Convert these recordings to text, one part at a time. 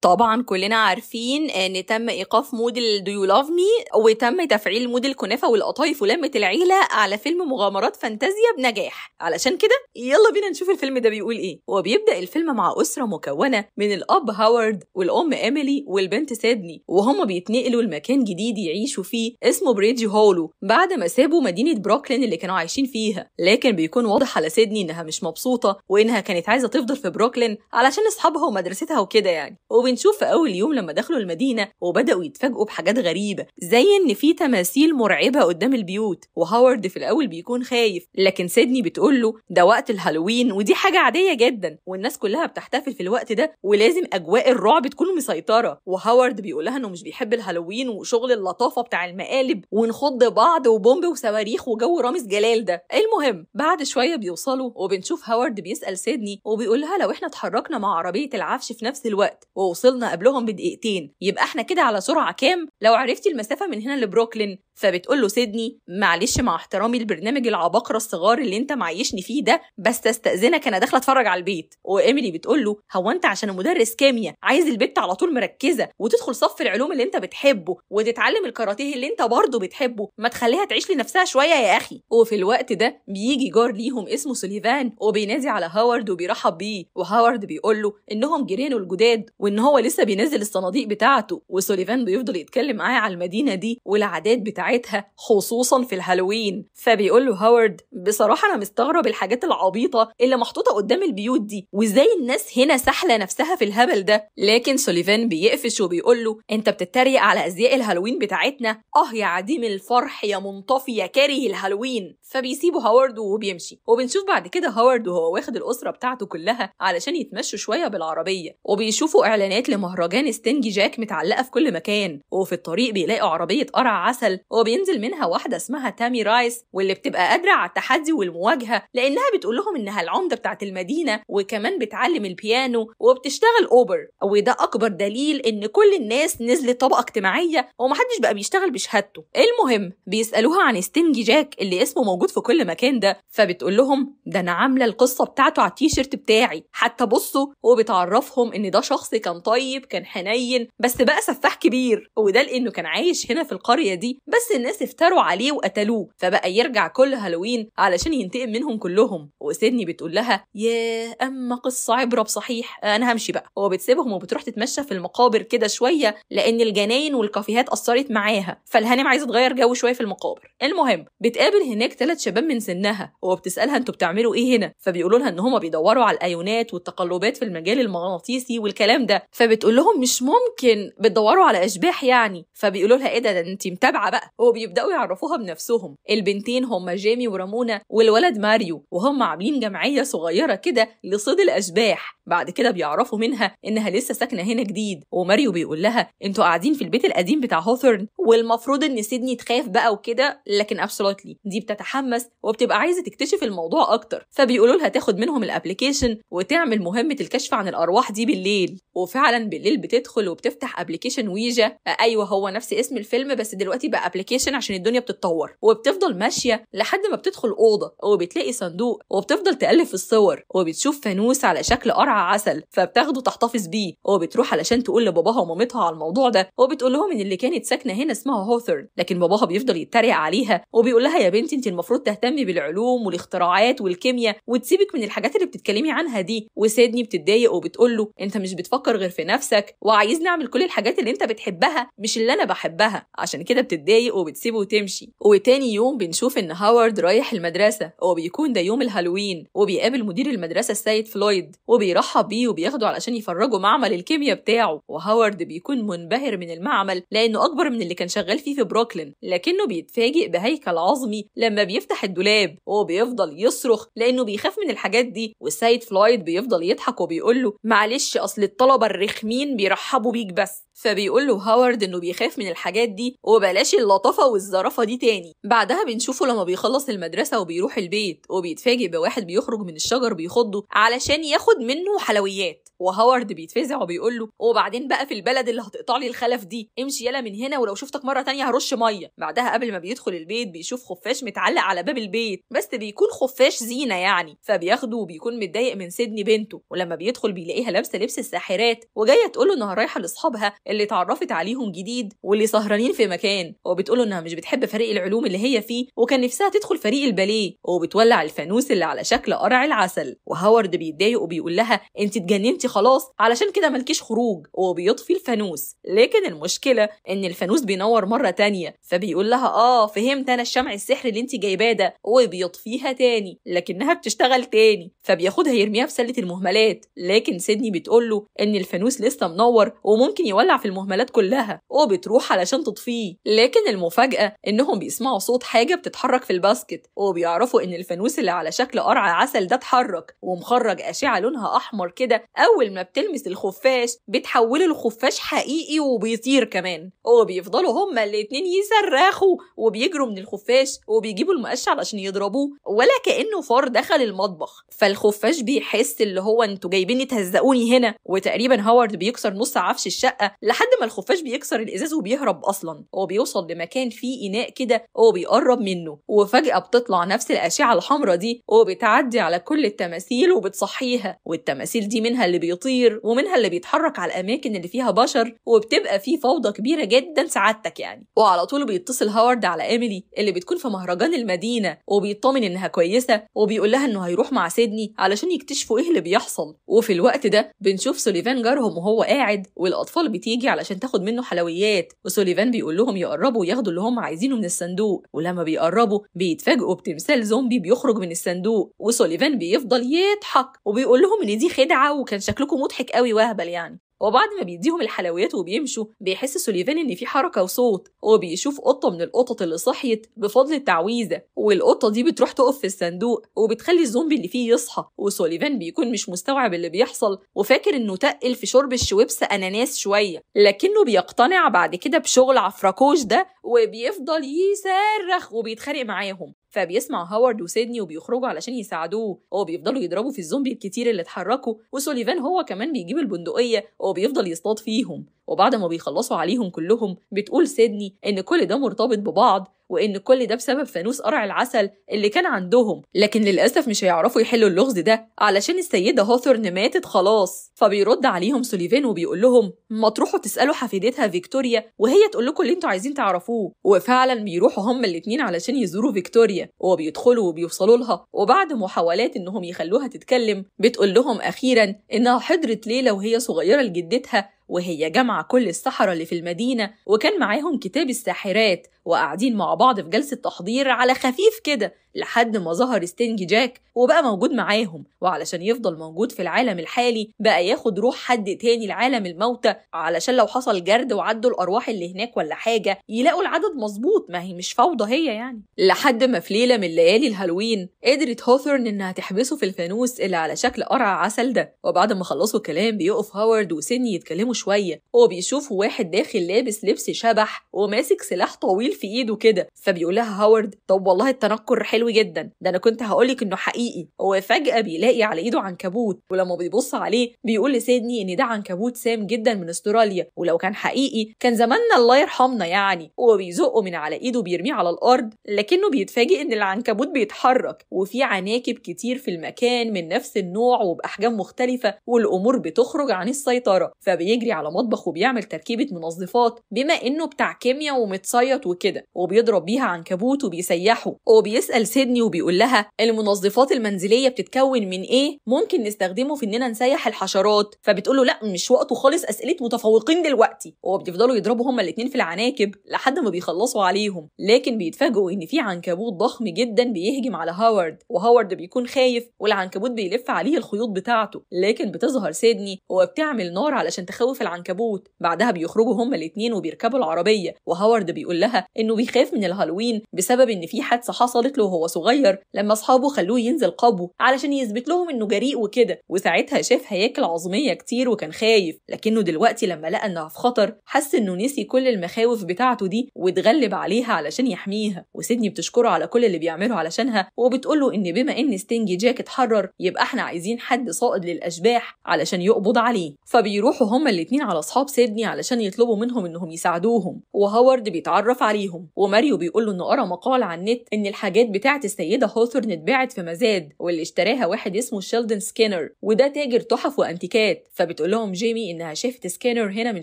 طبعا كلنا عارفين ان تم ايقاف موديل دو يو لاف مي وتم تفعيل موديل كنافه والقطايف ولمه العيله على فيلم مغامرات فانتازيا بنجاح علشان كده يلا بينا نشوف الفيلم ده بيقول ايه وبيبدا الفيلم مع اسره مكونه من الاب هاورد والام ايميلي والبنت سيدني وهما بيتنقلوا لمكان جديد يعيشوا فيه اسمه بريدج هولو بعد ما سابوا مدينه بروكلين اللي كانوا عايشين فيها لكن بيكون واضح على سيدني انها مش مبسوطه وانها كانت عايزه تفضل في بروكلين علشان اصحابها ومدرستها وكده يعني وبنشوف في أول يوم لما دخلوا المدينة وبدأوا يتفاجئوا بحاجات غريبة زي إن في تماثيل مرعبة قدام البيوت وهاورد في الأول بيكون خايف لكن سيدني بتقول له ده وقت الهالوين ودي حاجة عادية جدا والناس كلها بتحتفل في الوقت ده ولازم أجواء الرعب تكون مسيطرة وهاورد بيقول لها إنه مش بيحب الهالوين وشغل اللطافة بتاع المقالب ونخض بعض وبومب وصواريخ وجو رامز جلال ده المهم بعد شوية بيوصلوا وبنشوف هاورد بيسأل سيدني وبيقول لها لو احنا اتحركنا مع عربية العفش في نفس الوقت وصلنا قبلهم بدقيقتين يبقى احنا كده على سرعه كام لو عرفتي المسافه من هنا لبروكلين فبتقول له سيدني معلش مع احترامي لبرنامج العباقره الصغار اللي انت معيشني فيه ده بس استاذنك انا داخله اتفرج على البيت وايميلي بتقول له هو انت عشان مدرس كيمياء عايز البت على طول مركزه وتدخل صف العلوم اللي انت بتحبه وتتعلم الكاراتيه اللي انت برضه بتحبه ما تخليها تعيش لنفسها شويه يا اخي وفي الوقت ده بيجي جار ليهم اسمه سوليفان وبينادي على هاورد وبيرحب بيه وهاورد بيقول له انهم جيرانه الجداد وان هو لسه بينزل الصناديق بتاعته وسوليفان بيفضل يتكلم معاه على المدينه دي والعادات بتاعتها خصوصا في الهالوين فبيقول له هاورد بصراحه انا مستغرب الحاجات العبيطه اللي محطوطه قدام البيوت دي وازاي الناس هنا سحله نفسها في الهبل ده لكن سوليفان بيقفش وبيقول له انت بتتريق على ازياء الهالوين بتاعتنا اه يا عديم الفرح يا منطفي يا كاره الهالوين فبيسيبه هاورد وبيمشي وبنشوف بعد كده هاورد وهو واخد الاسره بتاعته كلها علشان يتمشوا شويه بالعربيه وبيشوفوا اعلانات اعلانات لمهرجان ستينجي جاك متعلقه في كل مكان وفي الطريق بيلاقي عربيه قرع عسل وبينزل منها واحده اسمها تامي رايس واللي بتبقى قادره على التحدي والمواجهه لانها بتقول لهم انها العمده بتاعه المدينه وكمان بتعلم البيانو وبتشتغل اوبر وده اكبر دليل ان كل الناس نزلت طبقه اجتماعيه ومحدش بقى بيشتغل بشهادته المهم بيسالوها عن ستينجي جاك اللي اسمه موجود في كل مكان ده فبتقول لهم ده انا عامله القصه بتاعته على التيشيرت بتاعي حتى بصوا وبتعرفهم ان ده شخص كان طيب كان حنين بس بقى سفاح كبير وده لانه كان عايش هنا في القريه دي بس الناس افتروا عليه وقتلوه فبقى يرجع كل هالوين علشان ينتقم منهم كلهم وسيدني بتقول لها يا اما قصه عبره بصحيح انا همشي بقى وبتسيبهم وبتروح تتمشى في المقابر كده شويه لان الجناين والكافيهات اثرت معاها فالهانم عايزه تغير جو شويه في المقابر المهم بتقابل هناك ثلاث شباب من سنها وبتسالها انتوا بتعملوا ايه هنا فبيقولوا لها ان هما بيدوروا على الايونات والتقلبات في المجال المغناطيسي والكلام ده فبتقول لهم مش ممكن بتدوروا على اشباح يعني فبيقولوا لها ايه ده, ده انت متابعه بقى وبيبداوا يعرفوها بنفسهم البنتين هم جيمي ورامونا والولد ماريو وهم عاملين جمعيه صغيره كده لصيد الاشباح بعد كده بيعرفوا منها انها لسه ساكنه هنا جديد وماريو بيقول لها انتوا قاعدين في البيت القديم بتاع هوثورن والمفروض ان سيدني تخاف بقى وكده لكن ابسولوتلي دي بتتحمس وبتبقى عايزه تكتشف الموضوع اكتر فبيقولوا لها تاخد منهم الابلكيشن وتعمل مهمه الكشف عن الارواح دي بالليل وفعلا بالليل بتدخل وبتفتح ابلكيشن ويجا ايوه هو نفس اسم الفيلم بس دلوقتي بقى ابلكيشن عشان الدنيا بتتطور وبتفضل ماشيه لحد ما بتدخل اوضه وبتلاقي صندوق وبتفضل تالف الصور وبتشوف فانوس على شكل قرعه عسل فبتاخده تحتفظ بيه وبتروح علشان تقول لباباها ومامتها على الموضوع ده وبتقول لهم ان اللي كانت ساكنه هنا اسمها هوثرن لكن باباها بيفضل يتريق عليها وبيقول لها يا بنتي انت المفروض تهتمي بالعلوم والاختراعات والكيمياء وتسيبك من الحاجات اللي بتتكلمي عنها دي وسيدني بتتضايق وبتقول له انت مش بتفكر غير في نفسك وعايز نعمل كل الحاجات اللي انت بتحبها مش اللي انا بحبها عشان كده بتتضايق وبتسيبه وتمشي وتاني يوم بنشوف ان هاورد رايح المدرسه وبيكون ده يوم الهالوين وبيقابل مدير المدرسه السيد فلويد وبيرحب بيضحى بيه وبياخده علشان يفرجوا معمل الكيمياء بتاعه وهاورد بيكون منبهر من المعمل لأنه أكبر من اللي كان شغال فيه في بروكلين لكنه بيتفاجئ بهيكل عظمي لما بيفتح الدولاب وهو بيفضل يصرخ لأنه بيخاف من الحاجات دي والسيد فلويد بيفضل يضحك وبيقول له معلش أصل الطلبة الرخمين بيرحبوا بيك بس فبيقول له هاورد انه بيخاف من الحاجات دي وبلاش اللطافه والزرافه دي تاني بعدها بنشوفه لما بيخلص المدرسه وبيروح البيت وبيتفاجئ بواحد بيخرج من الشجر بيخضه علشان ياخد منه حلويات وهاورد بيتفزع وبيقول له وبعدين بقى في البلد اللي هتقطع لي الخلف دي امشي يلا من هنا ولو شفتك مره تانية هرش ميه بعدها قبل ما بيدخل البيت بيشوف خفاش متعلق على باب البيت بس بيكون خفاش زينه يعني فبياخده وبيكون متضايق من سيدني بنته ولما بيدخل بيلاقيها لابسه لبس الساحرات وجايه تقول له انها رايحه لاصحابها اللي اتعرفت عليهم جديد واللي سهرانين في مكان وبتقوله انها مش بتحب فريق العلوم اللي هي فيه وكان نفسها تدخل فريق الباليه وبتولع الفانوس اللي على شكل قرع العسل وهوارد بيتضايق وبيقول لها انت اتجننتي خلاص علشان كده ملكيش خروج وبيطفي الفانوس لكن المشكله ان الفانوس بينور مره تانية فبيقول لها اه فهمت انا الشمع السحر اللي انت جايباه ده وبيطفيها تاني لكنها بتشتغل تاني فبياخدها يرميها في سله المهملات لكن سيدني بتقول له ان الفانوس لسه منور وممكن يولع في المهملات كلها وبتروح علشان تطفيه لكن المفاجأة إنهم بيسمعوا صوت حاجة بتتحرك في الباسكت وبيعرفوا إن الفانوس اللي على شكل قرع عسل ده اتحرك ومخرج أشعة لونها أحمر كده أول ما بتلمس الخفاش بتحوله لخفاش حقيقي وبيطير كمان وبيفضلوا هما الاتنين يصرخوا وبيجروا من الخفاش وبيجيبوا المقش علشان يضربوه ولا كأنه فار دخل المطبخ فالخفاش بيحس اللي هو انتوا جايبيني تهزقوني هنا وتقريبا هوارد بيكسر نص عفش الشقة لحد ما الخفاش بيكسر الازاز وبيهرب اصلا هو بيوصل لمكان فيه اناء كده هو بيقرب منه وفجاه بتطلع نفس الاشعه الحمراء دي وبتعدي على كل التماثيل وبتصحيها والتماثيل دي منها اللي بيطير ومنها اللي بيتحرك على الاماكن اللي فيها بشر وبتبقى في فوضى كبيره جدا سعادتك يعني وعلى طول بيتصل هوارد على ايميلي اللي بتكون في مهرجان المدينه وبيطمن انها كويسه وبيقول لها انه هيروح مع سيدني علشان يكتشفوا ايه اللي بيحصل وفي الوقت ده بنشوف سوليفان جارهم وهو قاعد والاطفال بتيجي تيجي علشان تاخد منه حلويات وسوليفان بيقول لهم يقربوا ياخدوا اللي هم عايزينه من الصندوق ولما بيقربوا بيتفاجئوا بتمثال زومبي بيخرج من الصندوق وسوليفان بيفضل يضحك وبيقول لهم ان دي خدعه وكان شكلكم مضحك قوي وهبل يعني وبعد ما بيديهم الحلويات وبيمشوا بيحس سوليفان إن في حركة وصوت وبيشوف قطة من القطط اللي صحيت بفضل التعويذة والقطة دي بتروح تقف في الصندوق وبتخلي الزومبي اللي فيه يصحى وسوليفان بيكون مش مستوعب اللي بيحصل وفاكر إنه تقل في شرب الشويبس أناناس شوية لكنه بيقتنع بعد كده بشغل عفراكوش ده وبيفضل يصرخ وبيتخانق معاهم فبيسمع هوارد وسيدني وبيخرجوا علشان يساعدوه هو بيفضلوا يضربوا في الزومبي الكتير اللي اتحركوا وسوليفان هو كمان بيجيب البندقيه وهو بيفضل يصطاد فيهم وبعد ما بيخلصوا عليهم كلهم بتقول سيدني ان كل ده مرتبط ببعض وان كل ده بسبب فانوس قرع العسل اللي كان عندهم لكن للاسف مش هيعرفوا يحلوا اللغز ده علشان السيده هوثورن ماتت خلاص فبيرد عليهم سوليفان وبيقول لهم ما تروحوا تسالوا حفيدتها فيكتوريا وهي تقول لكم اللي انتوا عايزين تعرفوه وفعلا بيروحوا هم الاتنين علشان يزوروا فيكتوريا وبيدخلوا وبيوصلوا لها وبعد محاولات انهم يخلوها تتكلم بتقول لهم اخيرا انها حضرت ليلى وهي صغيره لجدتها وهي جامعة كل السحرة اللي في المدينة وكان معاهم كتاب الساحرات وقاعدين مع بعض في جلسة تحضير على خفيف كده لحد ما ظهر ستينج جاك وبقى موجود معاهم وعلشان يفضل موجود في العالم الحالي بقى ياخد روح حد تاني لعالم الموتى علشان لو حصل جرد وعدوا الأرواح اللي هناك ولا حاجة يلاقوا العدد مظبوط ما هي مش فوضى هي يعني لحد ما في ليلة من ليالي الهالوين قدرت هوثرن إنها تحبسه في الفانوس اللي على شكل قرع عسل ده وبعد ما خلصوا كلام بيقف هاورد وسني يتكلموا شويه هو بيشوف واحد داخل لابس لبس شبح وماسك سلاح طويل في ايده كده فبيقول لها هاورد طب والله التنكر حلو جدا ده انا كنت هقولك انه حقيقي هو فجاه بيلاقي على ايده عنكبوت ولما بيبص عليه بيقول لسيدني ان ده عنكبوت سام جدا من استراليا ولو كان حقيقي كان زماننا الله يرحمنا يعني هو بيزقه من على ايده بيرميه على الارض لكنه بيتفاجئ ان العنكبوت بيتحرك وفي عناكب كتير في المكان من نفس النوع وباحجام مختلفه والامور بتخرج عن السيطره فبيجري بيجري على مطبخ وبيعمل تركيبه منظفات بما انه بتاع كيمياء ومتصيط وكده وبيضرب بيها عنكبوت وبيسيحه وبيسال سيدني وبيقول لها المنظفات المنزليه بتتكون من ايه ممكن نستخدمه في اننا نسيح الحشرات فبتقول له لا مش وقته خالص اسئله متفوقين دلوقتي وبيفضلوا يضربوا هما الاثنين في العناكب لحد ما بيخلصوا عليهم لكن بيتفاجئوا ان في عنكبوت ضخم جدا بيهجم على هاورد وهاورد بيكون خايف والعنكبوت بيلف عليه الخيوط بتاعته لكن بتظهر سيدني وبتعمل نار علشان تخوف في العنكبوت بعدها بيخرجوا هما الاتنين وبيركبوا العربية وهوارد بيقول لها إنه بيخاف من الهالوين بسبب إن في حادثة حصلت له وهو صغير لما أصحابه خلوه ينزل قبو علشان يثبت لهم إنه جريء وكده وساعتها شاف هياكل عظمية كتير وكان خايف لكنه دلوقتي لما لقى إنها في خطر حس إنه نسي كل المخاوف بتاعته دي واتغلب عليها علشان يحميها وسيدني بتشكره على كل اللي بيعمله علشانها وبتقول له إن بما إن ستينجي جاك اتحرر يبقى إحنا عايزين حد صائد للأشباح علشان يقبض عليه فبيروحوا هما الاتنين الاتنين على أصحاب سيدني علشان يطلبوا منهم إنهم يساعدوهم وهوارد بيتعرف عليهم وماريو بيقول له إنه قرأ مقال على النت إن الحاجات بتاعة السيدة هوثورن اتباعت في مزاد واللي اشتراها واحد اسمه شيلدن سكينر وده تاجر تحف وأنتيكات فبتقول لهم جيمي إنها شافت سكينر هنا من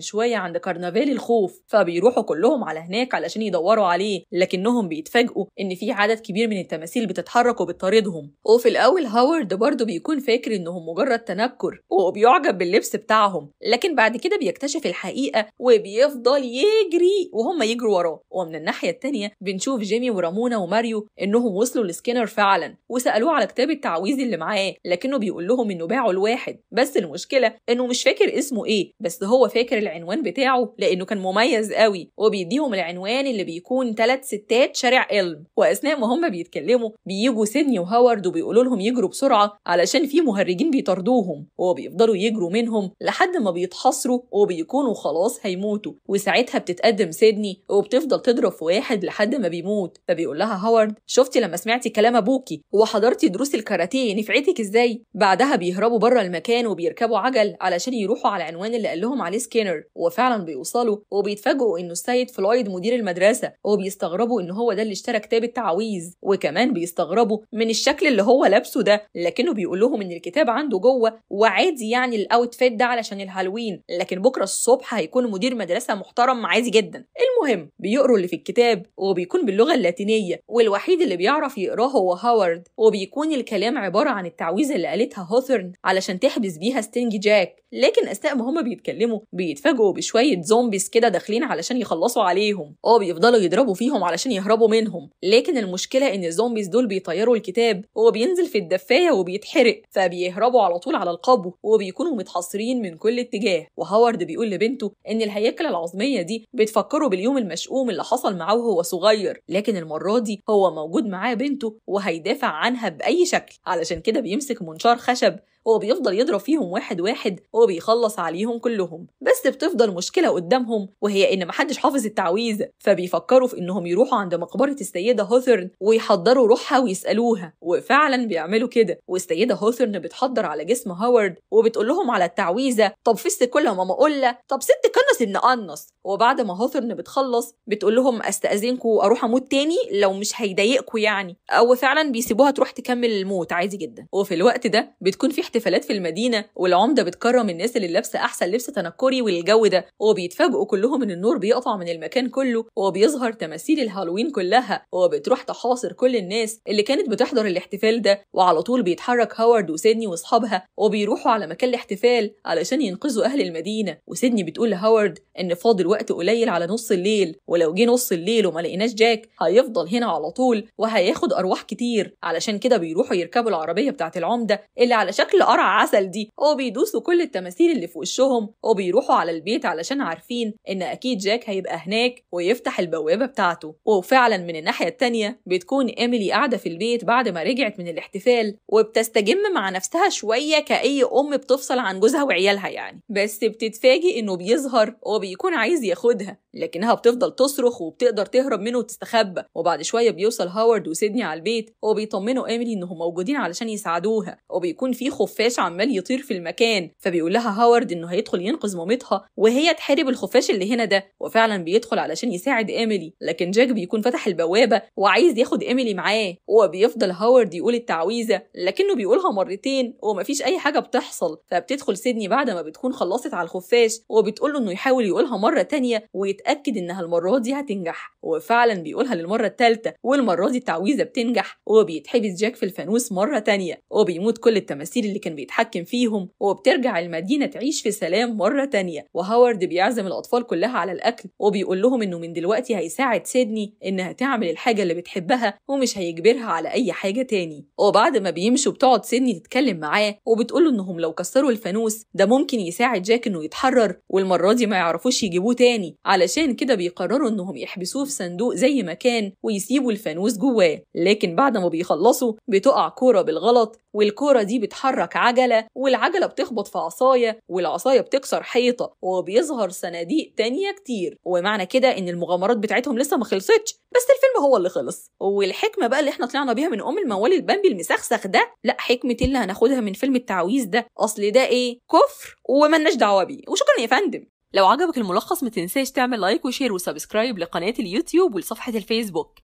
شوية عند كرنفال الخوف فبيروحوا كلهم على هناك علشان يدوروا عليه لكنهم بيتفاجئوا إن في عدد كبير من التماثيل بتتحرك وبتطاردهم وفي الأول هاورد برضه بيكون فاكر إنهم مجرد تنكر وبيعجب باللبس بتاعهم لكن بعد كده بيكتشف الحقيقة وبيفضل يجري وهم يجروا وراه ومن الناحية التانية بنشوف جيمي ورامونا وماريو إنهم وصلوا لسكينر فعلا وسألوه على كتاب التعويذ اللي معاه لكنه بيقول لهم إنه باعه لواحد بس المشكلة إنه مش فاكر اسمه إيه بس هو فاكر العنوان بتاعه لأنه كان مميز قوي وبيديهم العنوان اللي بيكون ثلاث ستات شارع إلم وأثناء ما هم بيتكلموا بيجوا سيدني وهوارد وبيقولوا لهم يجروا بسرعة علشان في مهرجين بيطاردوهم وبيفضلوا يجروا منهم لحد ما بيتحصوا خسروا وبيكونوا خلاص هيموتوا وساعتها بتتقدم سيدني وبتفضل تضرب في واحد لحد ما بيموت فبيقول لها هوارد شفتي لما سمعتي كلام ابوكي وحضرتي دروس الكاراتيه نفعتك ازاي بعدها بيهربوا بره المكان وبيركبوا عجل علشان يروحوا على العنوان اللي قال لهم عليه سكينر وفعلا بيوصلوا وبيتفاجئوا انه السيد فلويد مدير المدرسه وبيستغربوا ان هو ده اللي اشترى كتاب التعاويذ وكمان بيستغربوا من الشكل اللي هو لابسه ده لكنه بيقول لهم ان الكتاب عنده جوه وعادي يعني الاوتفيت ده علشان الهالوين لكن بكره الصبح هيكون مدير مدرسه محترم عادي جدا المهم بيقروا اللي في الكتاب وبيكون باللغه اللاتينيه والوحيد اللي بيعرف يقراه هو هاورد وبيكون الكلام عباره عن التعويذه اللي قالتها هوثرن علشان تحبس بيها ستينج جاك لكن اثناء ما هما بيتكلموا بيتفاجئوا بشويه زومبيز كده داخلين علشان يخلصوا عليهم اه بيفضلوا يضربوا فيهم علشان يهربوا منهم لكن المشكله ان الزومبيز دول بيطيروا الكتاب وبينزل في الدفايه وبيتحرق فبيهربوا على طول على القبو وبيكونوا متحصرين من كل اتجاه وهوارد بيقول لبنته إن الهياكل العظمية دي بتفكره باليوم المشؤوم اللي حصل معاه وهو صغير لكن المرة دي هو موجود معاه بنته وهيدافع عنها بأي شكل علشان كده بيمسك منشار خشب هو بيفضل يضرب فيهم واحد واحد هو بيخلص عليهم كلهم بس بتفضل مشكله قدامهم وهي ان محدش حافظ التعويذ فبيفكروا في انهم يروحوا عند مقبره السيده هوثرن ويحضروا روحها ويسالوها وفعلا بيعملوا كده والسيده هوثرن بتحضر على جسم هاورد وبتقول لهم على التعويذه طب فست كلها ماما قله طب ست كنس ان قنص وبعد ما هوثرن بتخلص بتقول لهم استاذنكم اروح اموت تاني لو مش هيضايقكم يعني او فعلا بيسيبوها تروح تكمل الموت عادي جدا وفي الوقت ده بتكون في احتمال احتفالات في المدينة والعمدة بتكرم الناس اللي لابسة أحسن لبس تنكري والجو ده وبيتفاجئوا كلهم إن النور بيقطع من المكان كله وبيظهر تماثيل الهالوين كلها وبتروح تحاصر كل الناس اللي كانت بتحضر الاحتفال ده وعلى طول بيتحرك هوارد وسيدني واصحابها وبيروحوا على مكان الاحتفال علشان ينقذوا أهل المدينة وسيدني بتقول لهوارد إن فاضل وقت قليل على نص الليل ولو جه نص الليل وما لقيناش جاك هيفضل هنا على طول وهياخد أرواح كتير علشان كده بيروحوا يركبوا العربية بتاعت العمدة اللي على شكل قرع عسل دي وبيدوسوا كل التماثيل اللي في وشهم وبيروحوا على البيت علشان عارفين إن أكيد جاك هيبقى هناك ويفتح البوابة بتاعته وفعلا من الناحية الثانيه بتكون إيميلي قاعدة في البيت بعد ما رجعت من الاحتفال وبتستجم مع نفسها شوية كأي أم بتفصل عن جوزها وعيالها يعني بس بتتفاجئ إنه بيظهر وبيكون عايز ياخدها لكنها بتفضل تصرخ وبتقدر تهرب منه وتستخبى وبعد شوية بيوصل هاورد وسيدني على البيت وبيطمنوا إيميلي إنهم موجودين علشان يساعدوها وبيكون في خوف خفاش عمال يطير في المكان فبيقول لها هاورد انه هيدخل ينقذ مامتها وهي تحارب الخفاش اللي هنا ده وفعلا بيدخل علشان يساعد ايميلي لكن جاك بيكون فتح البوابه وعايز ياخد ايميلي معاه وبيفضل هاورد يقول التعويذه لكنه بيقولها مرتين ومفيش اي حاجه بتحصل فبتدخل سيدني بعد ما بتكون خلصت على الخفاش وبتقول له انه يحاول يقولها مره تانية ويتاكد انها المره دي هتنجح وفعلا بيقولها للمره الثالثه والمره دي التعويذه بتنجح وبيتحبس جاك في الفانوس مره تانية وبيموت كل التماثيل اللي كان بيتحكم فيهم وبترجع المدينة تعيش في سلام مرة تانية وهوارد بيعزم الأطفال كلها على الأكل وبيقول لهم إنه من دلوقتي هيساعد سيدني إنها تعمل الحاجة اللي بتحبها ومش هيجبرها على أي حاجة تاني وبعد ما بيمشوا بتقعد سيدني تتكلم معاه وبتقوله إنهم لو كسروا الفانوس ده ممكن يساعد جاك إنه يتحرر والمرة دي ما يعرفوش يجيبوه تاني علشان كده بيقرروا إنهم يحبسوه في صندوق زي ما كان ويسيبوا الفانوس جواه لكن بعد ما بيخلصوا بتقع كورة بالغلط والكوره دي بتحرك عجله والعجله بتخبط في عصايه والعصايه بتكسر حيطه وبيظهر صناديق تانية كتير ومعنى كده ان المغامرات بتاعتهم لسه ما خلصتش بس الفيلم هو اللي خلص والحكمه بقى اللي احنا طلعنا بيها من ام الموال البامبي المسخسخ ده لا حكمه اللي هناخدها من فيلم التعويذ ده اصل ده ايه كفر وملناش دعوه بيه وشكرا يا فندم لو عجبك الملخص ما تنساش تعمل لايك وشير وسبسكرايب لقناة اليوتيوب ولصفحة الفيسبوك